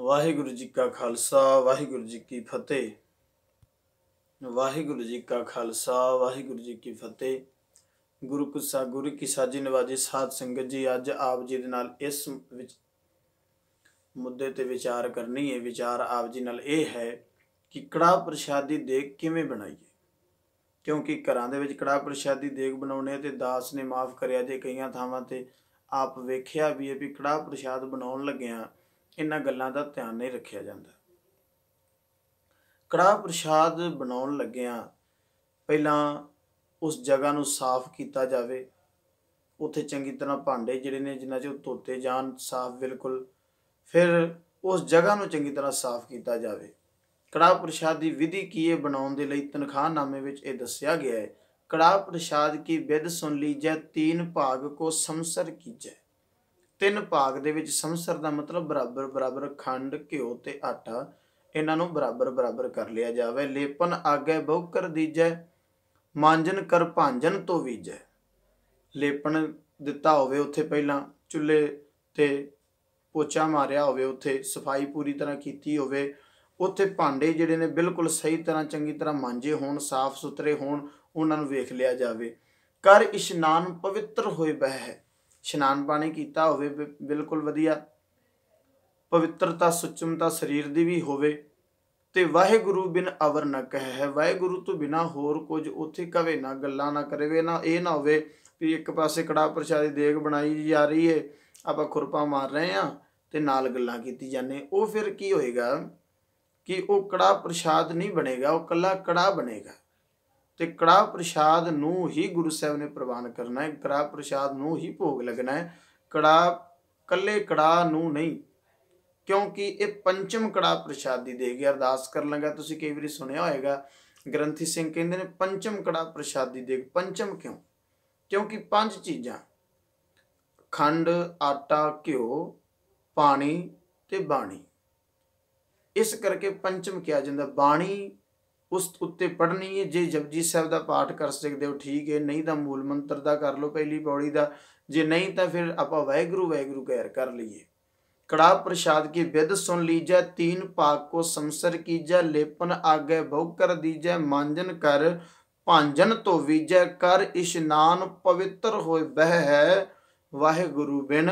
ਵਾਹਿਗੁਰੂ ਜੀ ਕਾ ਖਾਲਸਾ ਵਾਹਿਗੁਰੂ ਜੀ ਕੀ ਫਤਿਹ ਵਾਹਿਗੁਰੂ ਜੀ ਕਾ ਖਾਲਸਾ ਵਾਹਿਗੁਰੂ ਜੀ ਕੀ ਫਤਿਹ ਗੁਰੂ ਕੁਸਾ ਗੁਰੂ ਕੀ ਸਾਜੀ ਨਵਾਜੀ ਸਾਧ ਸੰਗਤ ਜੀ ਅੱਜ ਆਪ ਜੀ ਦੇ ਨਾਲ ਇਸ ਵਿੱਚ ਮੁੱਦੇ ਤੇ ਵਿਚਾਰ ਕਰਨੀ ਹੈ ਵਿਚਾਰ ਆਪ ਜੀ ਨਾਲ ਇਹ ਹੈ ਕਿ ਕੜਾ ਪ੍ਰਸ਼ਾਦੀ ਦੇਗ ਕਿਵੇਂ ਬਣਾਈਏ ਕਿਉਂਕਿ ਘਰਾਂ ਦੇ ਵਿੱਚ ਕੜਾ ਪ੍ਰਸ਼ਾਦੀ ਦੇਗ ਬਣਾਉਣੇ ਤੇ ਦਾਸ ਨੇ ਮਾਫ ਕਰਿਆ ਜੇ ਕਈਆਂ ਥਾਵਾਂ ਤੇ ਆਪ ਵੇਖਿਆ ਵੀ ਇਹ ਵੀ ਕੜਾ ਪ੍ਰਸ਼ਾਦ ਬਣਾਉਣ ਲੱਗਿਆਂ ਇਹਨਾਂ ਗੱਲਾਂ ਦਾ ਧਿਆਨ ਨਹੀਂ ਰੱਖਿਆ ਜਾਂਦਾ ਕੜਾ ਪ੍ਰਸ਼ਾਦ ਬਣਾਉਣ ਲੱਗਿਆਂ ਪਹਿਲਾਂ ਉਸ ਜਗ੍ਹਾ ਨੂੰ ਸਾਫ਼ ਕੀਤਾ ਜਾਵੇ ਉੱਥੇ ਚੰਗੀ ਤਰ੍ਹਾਂ ਭਾਂਡੇ ਜਿਹੜੇ ਨੇ ਜਿਨ੍ਹਾਂ 'ਚ ਧੋਤੇ ਜਾਣ ਸਾਫ਼ ਬਿਲਕੁਲ ਫਿਰ ਉਸ ਜਗ੍ਹਾ ਨੂੰ ਚੰਗੀ ਤਰ੍ਹਾਂ ਸਾਫ਼ ਕੀਤਾ ਜਾਵੇ ਕੜਾ ਪ੍ਰਸ਼ਾਦ ਦੀ ਵਿਧੀ ਕੀ ਹੈ ਬਣਾਉਣ ਦੇ ਲਈ ਤਨਖਾਹ ਨਾਮੇ ਵਿੱਚ ਇਹ ਦੱਸਿਆ ਗਿਆ ਹੈ ਕੜਾ ਪ੍ਰਸ਼ਾਦ ਕੀ ਵਿਧ ਸੁਣ ਲੀਜੈ ਤੀਨ ਭਾਗ ਕੋ ਸੰਸਰ ਕੀਜੈ ਤਿੰਨ ਭਾਗ ਦੇ ਵਿੱਚ ਸਮਸਰ ਦਾ ਮਤਲਬ ਬਰਾਬਰ ਬਰਾਬਰ ਖੰਡ ਘਿਓ ਤੇ ਆਟਾ ਇਹਨਾਂ ਨੂੰ ਬਰਾਬਰ ਬਰਾਬਰ ਕਰ ਲਿਆ ਜਾਵੇ ਲੇਪਨ ਆਗੇ ਕਰ ਦੀਜੈ ਮਾਂਜਨ ਕਰ ਭਾਂਜਨ ਤੋਂ ਵੀਜੈ ਲੇਪਨ ਦਿੱਤਾ ਹੋਵੇ ਉੱਥੇ ਪਹਿਲਾਂ ਚੁੱਲ੍ਹੇ ਤੇ ਪੋਚਾ ਮਾਰਿਆ ਹੋਵੇ ਉੱਥੇ ਸਫਾਈ ਪੂਰੀ ਤਰ੍ਹਾਂ ਕੀਤੀ ਹੋਵੇ ਉੱਥੇ ਭਾਂਡੇ ਜਿਹੜੇ ਨੇ ਬਿਲਕੁਲ ਸਹੀ ਤਰ੍ਹਾਂ ਚੰਗੀ ਤਰ੍ਹਾਂ ਮਾਂਜੇ ਹੋਣ ਸਾਫ਼ ਸੁਥਰੇ ਹੋਣ ਉਹਨਾਂ ਨੂੰ ਵੇਖ ਲਿਆ ਜਾਵੇ ਕਰ ਇਸ਼ਨਾਨ ਪਵਿੱਤਰ ਹੋਏ ਬਹਿ ਇਸ਼ਨਾਨ ਪਾਣੀ ਕੀਤਾ ਹੋਵੇ ਬਿਲਕੁਲ ਵਧੀਆ ਪਵਿੱਤਰਤਾ ਸੁਚਮਤਾ ਸਰੀਰ ਦੀ ਵੀ ਹੋਵੇ ਤੇ ਵਾਹਿਗੁਰੂ ਬਿਨ ਅਵਰ ਨਾ ਕਹੇ ਵਾਹਿਗੁਰੂ ਤੋਂ ਬਿਨਾ ਹੋਰ ਕੁਝ ਉਥੇ ਕਵੇ ਨਾ ਗੱਲਾਂ ਨਾ ਕਰੇ ਨਾ ਇਹ ਨਾ ਹੋਵੇ ਕਿ ਇੱਕ ਪਾਸੇ ਕੜਾ ਪ੍ਰਸ਼ਾਦੀ ਦੇਗ ਬਣਾਈ ਜਾ ਰਹੀ ਏ ਆਪਾਂ ਖੁਰਪਾ ਮਾਰ ਰਹੇ ਆ ਤੇ ਨਾਲ ਗੱਲਾਂ ਕੀਤੀ ਜਾਂਦੇ ਉਹ ਫਿਰ ਕੀ ਹੋਏਗਾ ਕਿ ਉਹ ਕੜਾ ਪ੍ਰਸ਼ਾਦ ਨਹੀਂ ਬਣੇਗਾ ਉਹ ਕੱਲਾ ਕੜਾ ਬਣੇਗਾ ਤੇ ਕੜਾ ਪ੍ਰਸ਼ਾਦ ਨੂੰ ਹੀ ਗੁਰੂ ਸਾਹਿਬ ਨੇ ਪ੍ਰਵਾਨ ਕਰਨਾ ਹੈ ਕੜਾ ਪ੍ਰਸ਼ਾਦ ਨੂੰ ਹੀ ਭੋਗ ਲਗਣਾ ਹੈ ਕੜਾ ਕੱਲੇ ਕੜਾ ਨੂੰ ਨਹੀਂ ਕਿਉਂਕਿ ਇਹ ਪੰਚਮ ਕੜਾ ਪ੍ਰਸ਼ਾਦ ਦੀ ਦੇਗੀ ਅਰਦਾਸ ਕਰ ਲੰਗਾ ਤੁਸੀਂ ਕਈ ਵਾਰੀ ਸੁਣਿਆ ਹੋਏਗਾ ਗ੍ਰੰਥੀ ਸਿੰਘ ਕਹਿੰਦੇ ਨੇ ਪੰਚਮ ਕੜਾ ਪ੍ਰਸ਼ਾਦ ਦੀ ਦੇਗ ਪੰਚਮ ਕਿਉਂ ਕਿਉਂਕਿ ਪੰਜ ਚੀਜ਼ਾਂ ਖੰਡ ਆਟਾ ਘਿਓ ਪਾਣੀ ਤੇ ਬਾਣੀ ਇਸ ਕਰਕੇ ਪੰਚਮ ਕਿਹਾ ਜਾਂਦਾ ਬਾਣੀ ਉਸ ਉੱਤੇ ਪੜ੍ਹਨੀ ਹੈ ਜੇ ਜਪਜੀ ਸਾਹਿਬ ਦਾ ਪਾਠ ਕਰ ਸਕਦੇ ਹੋ ਠੀਕ ਹੈ ਨਹੀਂ ਤਾਂ ਮੂਲ ਮੰਤਰ ਦਾ ਕਰ ਲਓ ਪਹਿਲੀ ਪੌੜੀ ਦਾ ਜੇ ਨਹੀਂ ਤਾਂ ਫਿਰ ਆਪਾਂ ਵਾਹਿਗੁਰੂ ਵਾਹਿਗੁਰੂ ਕਹਿਰ ਕਰ ਲਈਏ ਕੜਾ ਪ੍ਰਸ਼ਾਦ ਕੀ ਵਿਦ ਸੁਣ ਲੀਜੈ ਤੀਨ ਪਾਕ ਕੋ ਸੰਸਰ ਕੀਜੈ ਲੇਪਨ ਆਗੇ ਬਹੁ ਕਰ ਦੀਜੈ ਮਾਂਜਨ ਕਰ ਭਾਂਜਨ ਤੋ ਵੀਜੈ ਕਰ ਇਸ਼ਨਾਨ ਪਵਿੱਤਰ ਹੋਇ ਬਹਿ ਹੈ ਵਾਹਿਗੁਰੂ ਬਿਨ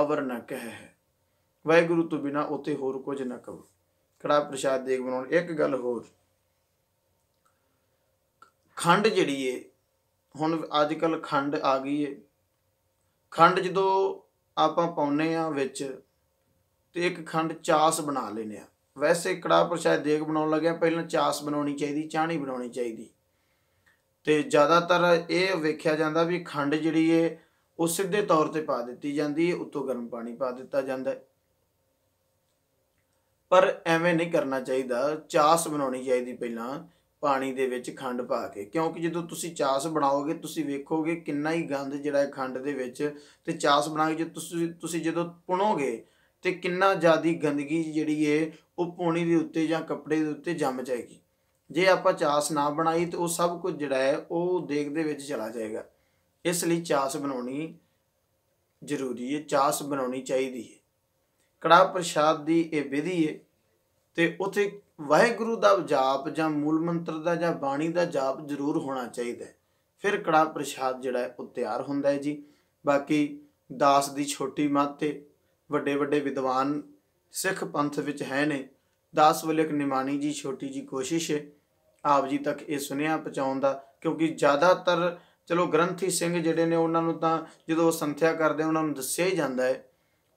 ਅਵਰ ਨ ਕਹਿ ਹੈ ਵਾਹਿਗੁਰੂ ਤੋਂ ਬਿਨਾ ਉਤੇ ਹੋਰ ਕੁਝ ਨਾ ਕਹੋ ਕੜਾ ਪ੍ਰਸ਼ਾਦ ਦੇਖ ਬਣਾਉਣ ਇੱਕ ਗੱਲ ਹੋਰ ਖੰਡ ਜਿਹੜੀ ਏ ਹੁਣ ਅੱਜ ਕੱਲ ਖੰਡ ਆ ਗਈ ਏ ਖੰਡ ਜਦੋਂ ਆਪਾਂ ਪਾਉਨੇ ਆ ਵਿੱਚ ਤੇ ਇੱਕ ਖੰਡ ਚਾਸ ਬਣਾ ਲੈਨੇ ਆ ਵੈਸੇ ਕੜਾ ਪ੍ਰਸ਼ਾਦ ਦੇਗ ਬਣਾਉਣ ਲੱਗਿਆ ਪਹਿਲਾਂ ਚਾਸ ਬਣਾਉਣੀ ਚਾਹੀਦੀ ਚਾਣੀ ਬਣਾਉਣੀ ਚਾਹੀਦੀ ਤੇ ਜ਼ਿਆਦਾਤਰ ਇਹ ਵੇਖਿਆ ਜਾਂਦਾ ਵੀ ਖੰਡ ਜਿਹੜੀ ਏ ਉਹ ਸਿੱਧੇ ਤੌਰ ਤੇ ਪਾ ਦਿੱਤੀ ਜਾਂਦੀ ਹੈ ਉੱਤੋਂ ਗਰਮ ਪਾਣੀ ਪਾ ਦਿੱਤਾ ਜਾਂਦਾ ਪਰ ਐਵੇਂ ਨਹੀਂ ਕਰਨਾ ਚਾਹੀਦਾ ਚਾਸ ਬਣਾਉਣੀ ਚਾਹੀਦੀ ਪਹਿਲਾਂ ਪਾਣੀ ਦੇ ਵਿੱਚ ਖੰਡ ਪਾ ਕੇ ਕਿਉਂਕਿ ਜਦੋਂ ਤੁਸੀਂ ਚਾਸ ਬਣਾਓਗੇ ਤੁਸੀਂ ਵੇਖੋਗੇ ਕਿੰਨਾ ਹੀ ਗੰਦ ਜਿਹੜਾ ਹੈ ਖੰਡ ਦੇ ਵਿੱਚ ਤੇ ਚਾਸ ਬਣਾ ਕੇ ਜੇ ਤੁਸੀਂ ਤੁਸੀਂ ਜਦੋਂ ਪੁਣੋਗੇ ਤੇ ਕਿੰਨਾ ਜ਼ਿਆਦੀ ਗੰਦਗੀ ਜਿਹੜੀ ਏ ਉਹ ਪੋਣੀ ਦੇ ਉੱਤੇ ਜਾਂ ਕੱਪੜੇ ਦੇ ਉੱਤੇ ਜੰਮ ਜਾਏਗੀ ਜੇ ਆਪਾਂ ਚਾਸ ਨਾ ਬਣਾਈ ਤੇ ਉਹ ਸਭ ਕੁਝ ਜਿਹੜਾ ਹੈ ਉਹ ਦੇਗ ਦੇ ਵਿੱਚ ਚਲਾ ਜਾਏਗਾ ਇਸ ਲਈ ਚਾਸ ਬਣਾਉਣੀ ਜ਼ਰੂਰੀ ਹੈ ਚਾਸ ਬਣਾਉਣੀ ਚਾਹੀਦੀ ਹੈ ਕੜਾ ਪ੍ਰਸ਼ਾਦ ਦੀ ਇਹ ਵਿਧੀ ਹੈ ਤੇ ਉਥੇ ਵਾਹਿਗੁਰੂ ਦਾ ਜਾਪ ਜਾਂ ਮੂਲ ਮੰਤਰ ਦਾ ਜਾਂ ਬਾਣੀ ਦਾ ਜਾਪ ਜ਼ਰੂਰ ਹੋਣਾ ਚਾਹੀਦਾ ਹੈ ਫਿਰ ਕੜਾ ਪ੍ਰਸ਼ਾਦ ਜਿਹੜਾ ਹੈ ਉਹ ਤਿਆਰ ਹੁੰਦਾ ਹੈ ਜੀ ਬਾਕੀ ਦਾਸ ਦੀ ਛੋਟੀ ਮੱਤ ਤੇ ਵੱਡੇ ਵੱਡੇ ਵਿਦਵਾਨ ਸਿੱਖ ਪੰਥ ਵਿੱਚ ਹੈ ਨੇ ਦਾਸ ਇੱਕ ਨਿਮਾਣੀ ਜੀ ਛੋਟੀ ਜੀ ਕੋਸ਼ਿਸ਼ ਹੈ ਆਪ ਜੀ ਤੱਕ ਇਹ ਸੁਨੇਹਾ ਪਹੁੰਚਾਉਣ ਦਾ ਕਿਉਂਕਿ ਜ਼ਿਆਦਾਤਰ ਚਲੋ ਗ੍ਰੰਥੀ ਸਿੰਘ ਜਿਹੜੇ ਨੇ ਉਹਨਾਂ ਨੂੰ ਤਾਂ ਜਦੋਂ ਸੰਥਿਆ ਕਰਦੇ ਉਹਨਾਂ ਨੂੰ ਦੱਸਿਆ ਹੀ ਜਾਂਦਾ ਹੈ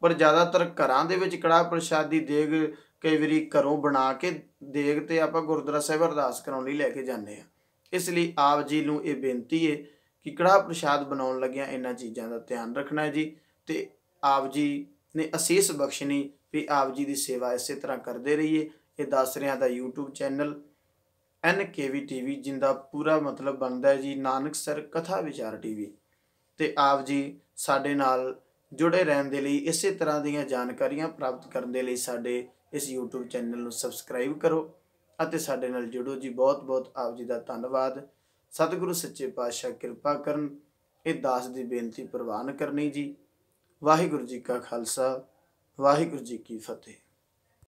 ਪਰ ਜ਼ਿਆਦਾਤਰ ਘਰਾਂ ਦੇ ਵਿੱਚ ਕੜਾ ਪ੍ਰਸ਼ਾਦ ਦੀ ਦੇਗ ਕਈ ਵਾਰੀ ਘਰੋਂ ਬਣਾ ਕੇ ਦੇਗ ਤੇ ਆਪਾਂ ਗੁਰਦੁਆਰਾ ਸਾਹਿਬ ਅਰਦਾਸ ਕਰਾਉਣ ਲਈ ਲੈ ਕੇ ਜਾਂਦੇ ਆ ਇਸ ਲਈ ਆਪ ਜੀ ਨੂੰ ਇਹ ਬੇਨਤੀ ਹੈ ਕਿ ਕੜਾ ਪ੍ਰਸ਼ਾਦ ਬਣਾਉਣ ਲੱਗਿਆਂ ਇਹਨਾਂ ਚੀਜ਼ਾਂ ਦਾ ਧਿਆਨ ਰੱਖਣਾ ਹੈ ਜੀ ਤੇ ਆਪ ਜੀ ਨੇ ਅਸੀਸ ਬਖਸ਼ਣੀ ਵੀ ਆਪ ਜੀ ਦੀ ਸੇਵਾ ਇਸੇ ਤਰ੍ਹਾਂ ਕਰਦੇ ਰਹੀਏ ਇਹ ਦੱਸ ਰਿਆਂ ਦਾ YouTube ਚੈਨਲ NKV TV ਜਿੰਦਾ ਪੂਰਾ ਮਤਲਬ ਬਣਦਾ ਹੈ ਜੀ ਨਾਨਕ ਸਰ ਕਥਾ ਵਿਚਾਰ TV ਤੇ ਆਪ ਜੀ ਸਾਡੇ ਨਾਲ ਜੁੜੇ ਰਹਿਣ ਦੇ ਲਈ ਇਸੇ ਤਰ੍ਹਾਂ ਦੀਆਂ ਜਾਣਕਾਰੀਆਂ ਪ੍ਰਾਪਤ ਕਰਨ ਦੇ ਲਈ ਸਾਡੇ ਇਸ YouTube ਚੈਨਲ ਨੂੰ ਸਬਸਕ੍ਰਾਈਬ ਕਰੋ ਅਤੇ ਸਾਡੇ ਨਾਲ ਜੁੜੋ ਜੀ ਬਹੁਤ-ਬਹੁਤ ਆਪ ਜੀ ਦਾ ਧੰਨਵਾਦ ਸਤਿਗੁਰੂ ਸੱਚੇ ਪਾਤਸ਼ਾਹ ਕਿਰਪਾ ਕਰਨ ਇਹ ਦਾਸ ਦੀ ਬੇਨਤੀ ਪ੍ਰਵਾਨ ਕਰਨੀ ਜੀ ਵਾਹਿਗੁਰੂ ਜੀ ਕਾ ਖਾਲਸਾ ਵਾਹਿਗੁਰੂ ਜੀ ਕੀ ਫਤਿਹ